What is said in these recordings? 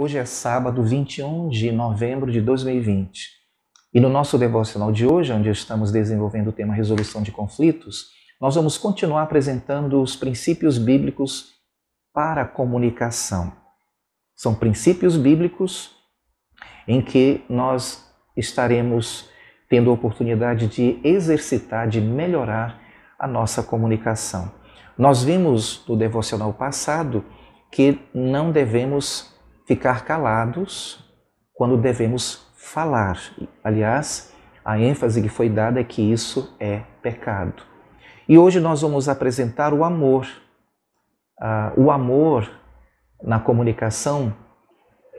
Hoje é sábado 21 de novembro de 2020 e no nosso devocional de hoje, onde estamos desenvolvendo o tema resolução de conflitos, nós vamos continuar apresentando os princípios bíblicos para a comunicação. São princípios bíblicos em que nós estaremos tendo a oportunidade de exercitar, de melhorar a nossa comunicação. Nós vimos no devocional passado que não devemos ficar calados quando devemos falar. Aliás, a ênfase que foi dada é que isso é pecado. E hoje nós vamos apresentar o amor. Ah, o amor na comunicação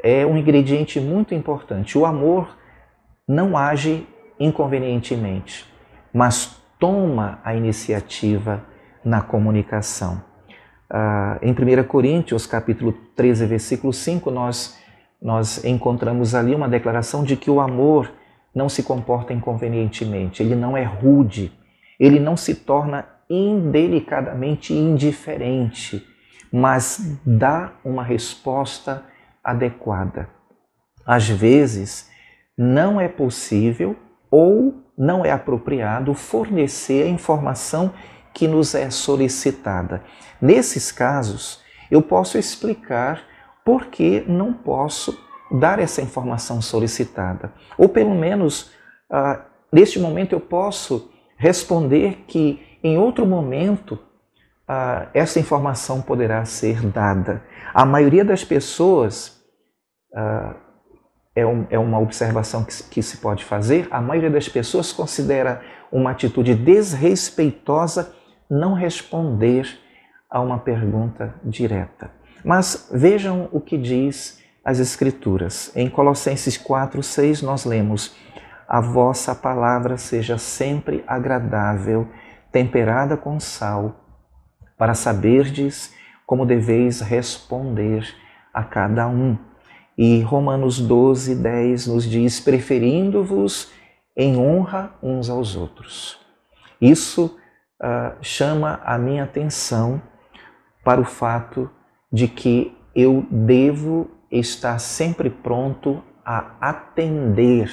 é um ingrediente muito importante. O amor não age inconvenientemente, mas toma a iniciativa na comunicação ah, em 1 Coríntios, capítulo 13, versículo 5, nós, nós encontramos ali uma declaração de que o amor não se comporta inconvenientemente, ele não é rude, ele não se torna indelicadamente indiferente, mas dá uma resposta adequada. Às vezes, não é possível ou não é apropriado fornecer a informação que nos é solicitada. Nesses casos, eu posso explicar por que não posso dar essa informação solicitada. Ou pelo menos, ah, neste momento, eu posso responder que em outro momento ah, essa informação poderá ser dada. A maioria das pessoas, ah, é, um, é, uma observação que, que se pode fazer, a maioria das pessoas considera uma atitude desrespeitosa não responder a uma pergunta direta. Mas vejam o que diz as Escrituras. Em Colossenses 4, 6, nós lemos: A vossa palavra seja sempre agradável, temperada com sal, para saberdes como deveis responder a cada um. E Romanos 12, 10 nos diz: preferindo-vos em honra uns aos outros. Isso uh, chama a minha atenção para o fato de que eu devo estar sempre pronto a atender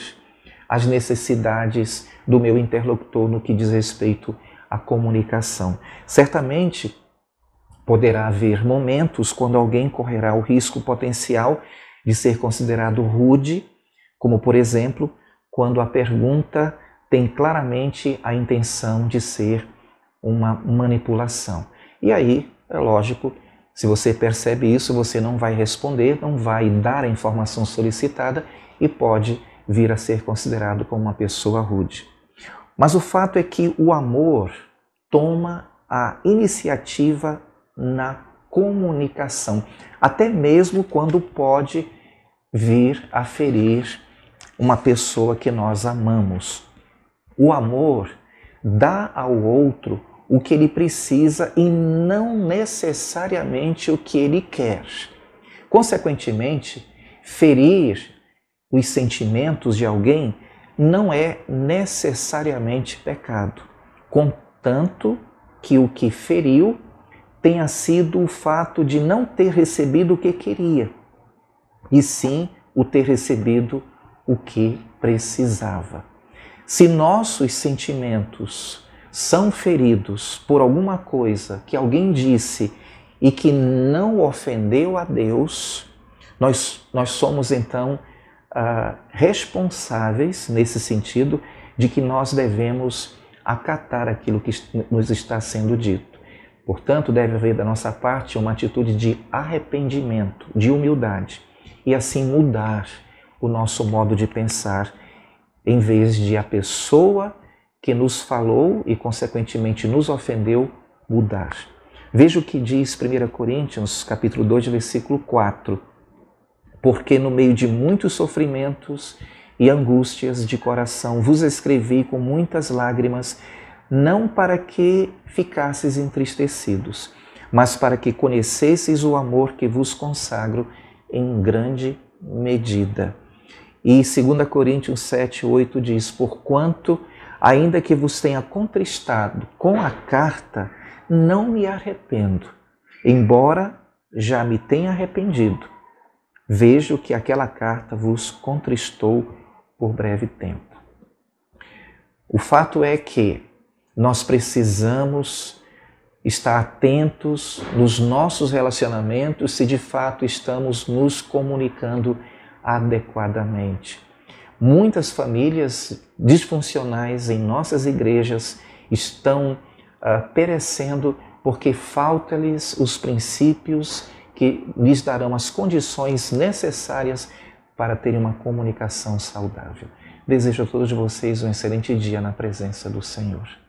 às necessidades do meu interlocutor no que diz respeito à comunicação. Certamente poderá haver momentos quando alguém correrá o risco potencial de ser considerado rude, como por exemplo, quando a pergunta tem claramente a intenção de ser uma manipulação. E aí, é lógico, se você percebe isso, você não vai responder, não vai dar a informação solicitada e pode vir a ser considerado como uma pessoa rude. Mas o fato é que o amor toma a iniciativa na comunicação, até mesmo quando pode vir a ferir uma pessoa que nós amamos. O amor dá ao outro o que ele precisa e não necessariamente o que ele quer. Consequentemente, ferir os sentimentos de alguém não é necessariamente pecado, contanto que o que feriu tenha sido o fato de não ter recebido o que queria, e sim o ter recebido o que precisava. Se nossos sentimentos são feridos por alguma coisa que alguém disse e que não ofendeu a Deus, nós, nós somos então uh, responsáveis nesse sentido de que nós devemos acatar aquilo que nos está sendo dito. Portanto, deve haver da nossa parte uma atitude de arrependimento, de humildade, e assim mudar o nosso modo de pensar, em vez de a pessoa que nos falou e, consequentemente, nos ofendeu, mudar. Veja o que diz 1 Coríntios, capítulo 2, versículo 4. Porque no meio de muitos sofrimentos e angústias de coração vos escrevi com muitas lágrimas, não para que ficasseis entristecidos, mas para que conhecesseis o amor que vos consagro em grande medida. E 2 Coríntios 7, 8 diz: Porquanto ainda que vos tenha contristado com a carta, não me arrependo, embora já me tenha arrependido. Vejo que aquela carta vos contristou por breve tempo. O fato é que nós precisamos estar atentos nos nossos relacionamentos se de fato estamos nos comunicando adequadamente. Muitas famílias disfuncionais em nossas igrejas estão uh, perecendo porque falta-lhes os princípios que lhes darão as condições necessárias para terem uma comunicação saudável. Desejo a todos vocês um excelente dia na presença do Senhor.